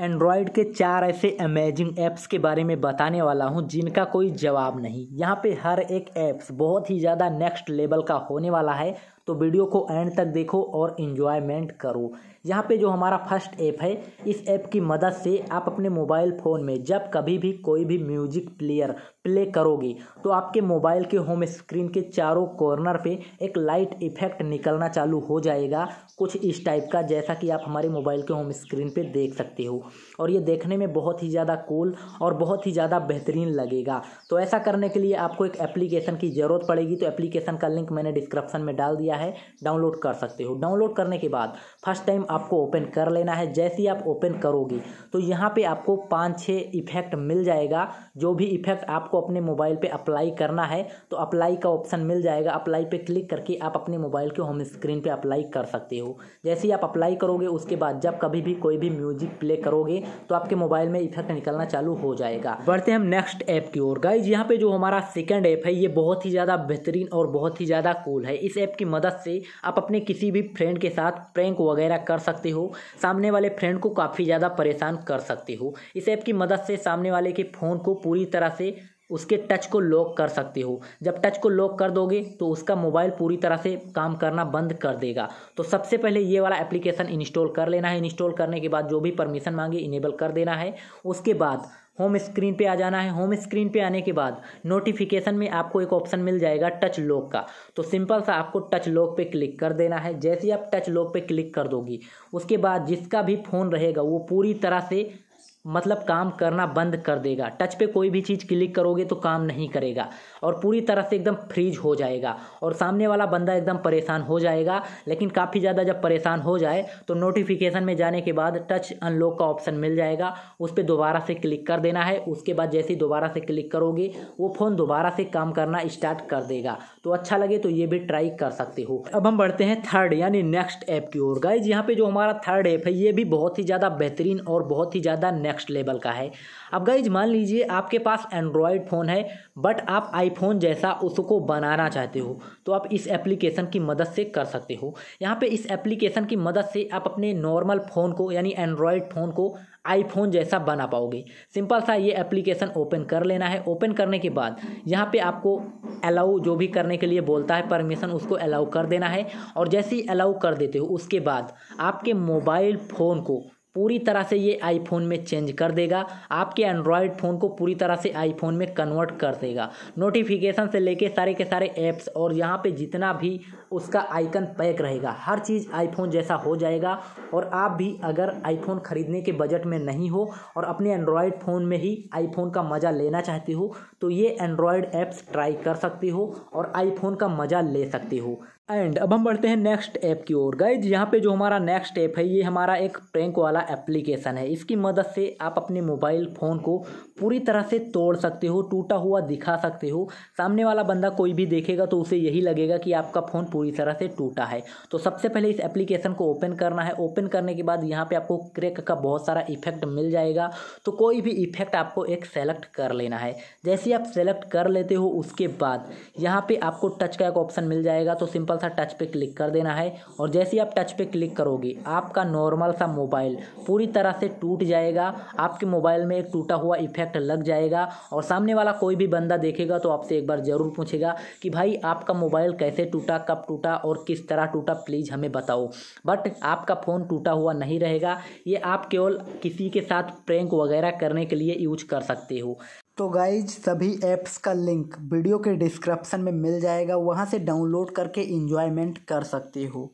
Android के चार ऐसे अमेजिंग ऐप्स के बारे में बताने वाला हूँ जिनका कोई जवाब नहीं यहाँ पे हर एक ऐप्स बहुत ही ज़्यादा नेक्स्ट लेवल का होने वाला है तो वीडियो को एंड तक देखो और इन्जॉयमेंट करो यहाँ पे जो हमारा फर्स्ट ऐप है इस ऐप की मदद से आप अपने मोबाइल फ़ोन में जब कभी भी कोई भी म्यूजिक प्लेयर प्ले करोगे तो आपके मोबाइल के होम स्क्रीन के चारों कॉर्नर पे एक लाइट इफेक्ट निकलना चालू हो जाएगा कुछ इस टाइप का जैसा कि आप हमारे मोबाइल के होम स्क्रीन पे देख सकते हो और ये देखने में बहुत ही ज़्यादा कूल और बहुत ही ज़्यादा बेहतरीन लगेगा तो ऐसा करने के लिए आपको एक एप्लीकेशन की ज़रूरत पड़ेगी तो एप्लीकेशन का लिंक मैंने डिस्क्रिप्शन में डाल दिया है डाउनलोड कर सकते हो डाउनलोड करने के बाद फर्स्ट टाइम आपको ओपन कर लेना है जैसे ही आप ओपन करोगे तो यहाँ पे आपको पाँच छः इफेक्ट मिल जाएगा जो भी इफेक्ट आपको अपने मोबाइल पे अप्लाई करना है तो अप्लाई का ऑप्शन मिल जाएगा अप्लाई पे क्लिक करके आप अपने मोबाइल के होम स्क्रीन पे अप्लाई कर सकते हो जैसे ही आप अप्लाई करोगे उसके बाद जब कभी भी कोई भी म्यूजिक प्ले करोगे तो आपके मोबाइल में इफेक्ट निकलना चालू हो जाएगा बढ़ते हम नेक्स्ट ऐप की ओर गाइज यहाँ पे जो हमारा सेकेंड ऐप है ये बहुत ही ज़्यादा बेहतरीन और बहुत ही ज़्यादा कूल है इस ऐप की मदद मदद से आप अपने किसी भी फ्रेंड के साथ प्रैंक वगैरह कर सकते हो सामने वाले फ्रेंड को काफ़ी ज़्यादा परेशान कर सकते हो इस ऐप की मदद से सामने वाले के फ़ोन को पूरी तरह से उसके टच को लॉक कर सकते हो जब टच को लॉक कर दोगे तो उसका मोबाइल पूरी तरह से काम करना बंद कर देगा तो सबसे पहले ये वाला एप्लीकेशन इंस्टॉल कर लेना है इंस्टॉल करने के बाद जो भी परमिशन मांगे इनेबल कर देना है उसके बाद होम स्क्रीन पे आ जाना है होम स्क्रीन पे आने के बाद नोटिफिकेशन में आपको एक ऑप्शन मिल जाएगा टच लॉक का तो सिंपल सा आपको टच लॉक पे क्लिक कर देना है जैसे ही आप टच लॉक पे क्लिक कर दोगी उसके बाद जिसका भी फ़ोन रहेगा वो पूरी तरह से मतलब काम करना बंद कर देगा टच पे कोई भी चीज़ क्लिक करोगे तो काम नहीं करेगा और पूरी तरह से एकदम फ्रीज हो जाएगा और सामने वाला बंदा एकदम परेशान हो जाएगा लेकिन काफ़ी ज़्यादा जब परेशान हो जाए तो नोटिफिकेशन में जाने के बाद टच अनलॉक का ऑप्शन मिल जाएगा उस पर दोबारा से क्लिक कर देना है उसके बाद जैसे ही दोबारा से क्लिक करोगे वो फ़ोन दोबारा से काम करना स्टार्ट कर देगा तो अच्छा लगे तो ये भी ट्राई कर सकते हो अब हम बढ़ते हैं थर्ड यानी नेक्स्ट ऐप की ओर गाइज यहाँ पर जो हमारा थर्ड ऐप है ये भी बहुत ही ज़्यादा बेहतरीन और बहुत ही ज़्यादा नेक्स्ट नेक्स्ट लेवल का है अब गाइज मान लीजिए आपके पास एंड्रॉयड फ़ोन है बट आप आईफोन जैसा उसको बनाना चाहते हो तो आप इस एप्लीकेशन की मदद से कर सकते हो यहाँ पे इस एप्लीकेशन की मदद से आप अपने नॉर्मल फ़ोन को यानी एंड्रॉयड फ़ोन को आईफोन जैसा बना पाओगे सिंपल सा ये एप्लीकेशन ओपन कर लेना है ओपन करने के बाद यहाँ पे आपको अलाउ जो भी करने के लिए बोलता है परमिशन उसको अलाउ कर देना है और जैसे ही अलाउ कर देते हो उसके बाद आपके मोबाइल फ़ोन को पूरी तरह से ये आईफोन में चेंज कर देगा आपके एंड्रॉयड फ़ोन को पूरी तरह से आईफोन में कन्वर्ट कर देगा नोटिफिकेशन से लेके सारे के सारे ऐप्स और यहाँ पे जितना भी उसका आइकन पैक रहेगा हर चीज़ आईफोन जैसा हो जाएगा और आप भी अगर आईफोन ख़रीदने के बजट में नहीं हो और अपने एंड्रॉयड फ़ोन में ही आईफोन का मज़ा लेना चाहती हो तो ये एंड्रॉयड ऐप्स ट्राई कर सकती हो और आईफोन का मज़ा ले सकती हो एंड अब हम बढ़ते हैं नेक्स्ट ऐप की ओर गाइज यहाँ पे जो हमारा नेक्स्ट ऐप है ये हमारा एक प्रैंक वाला एप्लीकेशन है इसकी मदद से आप अपने मोबाइल फ़ोन को पूरी तरह से तोड़ सकते हो टूटा हुआ दिखा सकते हो सामने वाला बंदा कोई भी देखेगा तो उसे यही लगेगा कि आपका फ़ोन पूरी तरह से टूटा है तो सबसे पहले इस एप्लीकेशन को ओपन करना है ओपन करने के बाद यहाँ पर आपको क्रेक का बहुत सारा इफेक्ट मिल जाएगा तो कोई भी इफेक्ट आपको एक सेलेक्ट कर लेना है जैसे आप सेलेक्ट कर लेते हो उसके बाद यहाँ पर आपको टच का एक ऑप्शन मिल जाएगा तो सिंपल सिंपल सा टच पे क्लिक कर देना है और जैसे ही आप टच पे क्लिक करोगे आपका नॉर्मल सा मोबाइल पूरी तरह से टूट जाएगा आपके मोबाइल में एक टूटा हुआ इफेक्ट लग जाएगा और सामने वाला कोई भी बंदा देखेगा तो आपसे एक बार ज़रूर पूछेगा कि भाई आपका मोबाइल कैसे टूटा कब टूटा और किस तरह टूटा प्लीज़ हमें बताओ बट आपका फ़ोन टूटा हुआ नहीं रहेगा ये आप केवल किसी के साथ प्रैंक वगैरह करने के लिए यूज कर सकते हो तो गाइज सभी ऐप्स का लिंक वीडियो के डिस्क्रिप्शन में मिल जाएगा वहाँ से डाउनलोड करके इन्जॉयमेंट कर सकते हो